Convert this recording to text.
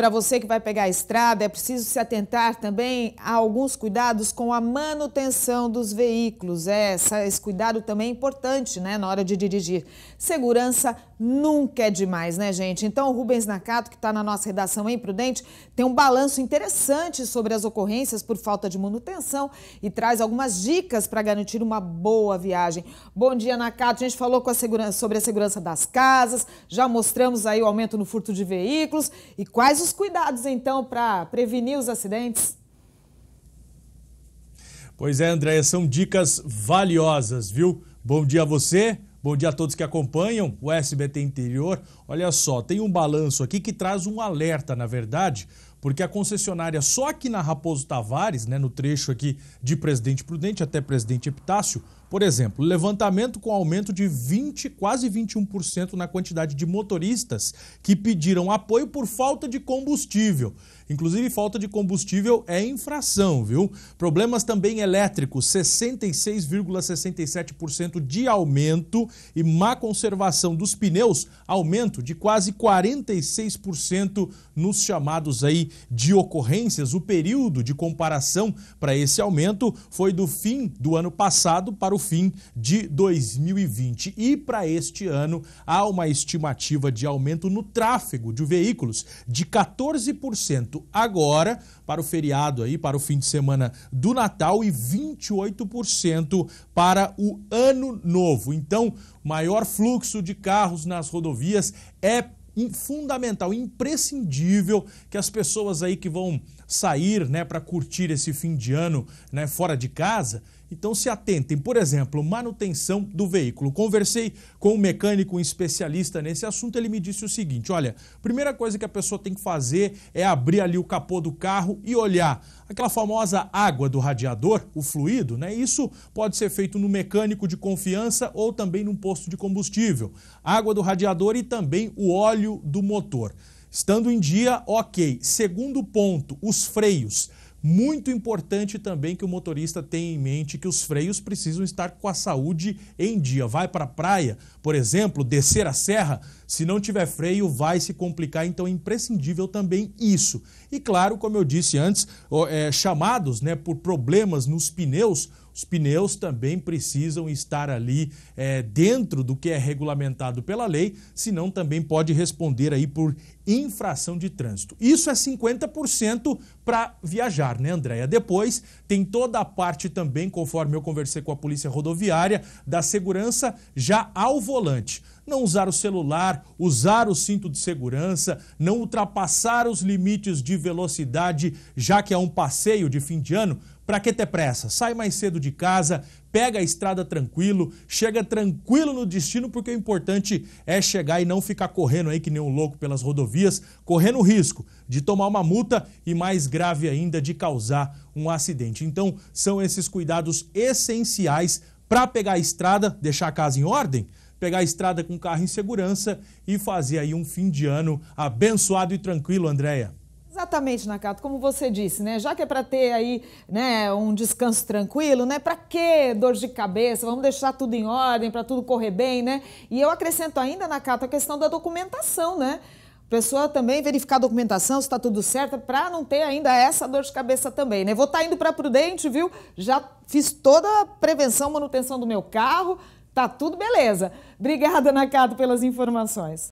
Para você que vai pegar a estrada, é preciso se atentar também a alguns cuidados com a manutenção dos veículos. É, esse cuidado também é importante né, na hora de dirigir. Segurança nunca é demais, né, gente? Então, o Rubens Nakato, que está na nossa redação em Prudente, tem um balanço interessante sobre as ocorrências por falta de manutenção e traz algumas dicas para garantir uma boa viagem. Bom dia, Nakato. A gente falou a sobre a segurança das casas, já mostramos aí o aumento no furto de veículos e quais os os cuidados, então, para prevenir os acidentes? Pois é, Andréia, são dicas valiosas, viu? Bom dia a você. Bom dia a todos que acompanham o SBT Interior. Olha só, tem um balanço aqui que traz um alerta, na verdade, porque a concessionária só aqui na Raposo Tavares, né, no trecho aqui de Presidente Prudente até Presidente Epitácio, por exemplo, levantamento com aumento de 20, quase 21% na quantidade de motoristas que pediram apoio por falta de combustível. Inclusive, falta de combustível é infração, viu? Problemas também elétricos, 66,67% de aumento e má conservação dos pneus, aumento de quase 46% nos chamados aí de ocorrências, o período de comparação para esse aumento foi do fim do ano passado para o fim de 2020. E para este ano há uma estimativa de aumento no tráfego de veículos de 14% agora para o feriado aí, para o fim de semana do Natal e 28% para o ano novo. Então, maior fluxo de carros nas rodovias é fundamental, imprescindível que as pessoas aí que vão sair, né, para curtir esse fim de ano, né, fora de casa, então se atentem, por exemplo, manutenção do veículo. Conversei com um mecânico, um especialista nesse assunto, ele me disse o seguinte: olha, primeira coisa que a pessoa tem que fazer é abrir ali o capô do carro e olhar aquela famosa água do radiador, o fluido, né? Isso pode ser feito no mecânico de confiança ou também num posto de combustível. Água do radiador e também o óleo do motor. Estando em dia, ok. Segundo ponto, os freios. Muito importante também que o motorista tenha em mente que os freios precisam estar com a saúde em dia. Vai para a praia, por exemplo, descer a serra, se não tiver freio, vai se complicar, então é imprescindível também isso. E claro, como eu disse antes, é, chamados né, por problemas nos pneus, os pneus também precisam estar ali é, dentro do que é regulamentado pela lei, senão também pode responder aí por infração de trânsito. Isso é 50% para viajar, né, Andréia? Depois tem toda a parte também, conforme eu conversei com a Polícia Rodoviária, da segurança já ao volante não usar o celular, usar o cinto de segurança, não ultrapassar os limites de velocidade, já que é um passeio de fim de ano, para que ter pressa? Sai mais cedo de casa, pega a estrada tranquilo, chega tranquilo no destino, porque o importante é chegar e não ficar correndo aí que nem um louco pelas rodovias, correndo o risco de tomar uma multa e mais grave ainda de causar um acidente. Então, são esses cuidados essenciais para pegar a estrada, deixar a casa em ordem, pegar a estrada com o carro em segurança e fazer aí um fim de ano abençoado e tranquilo, Andréia. Exatamente, Nakato, como você disse, né? Já que é para ter aí né, um descanso tranquilo, né? Para que dor de cabeça? Vamos deixar tudo em ordem, para tudo correr bem, né? E eu acrescento ainda, Nakato, a questão da documentação, né? pessoa também verificar a documentação, se está tudo certo, para não ter ainda essa dor de cabeça também, né? Vou estar tá indo para Prudente, viu? Já fiz toda a prevenção, manutenção do meu carro, tá tudo beleza. Obrigada, Nakato, pelas informações.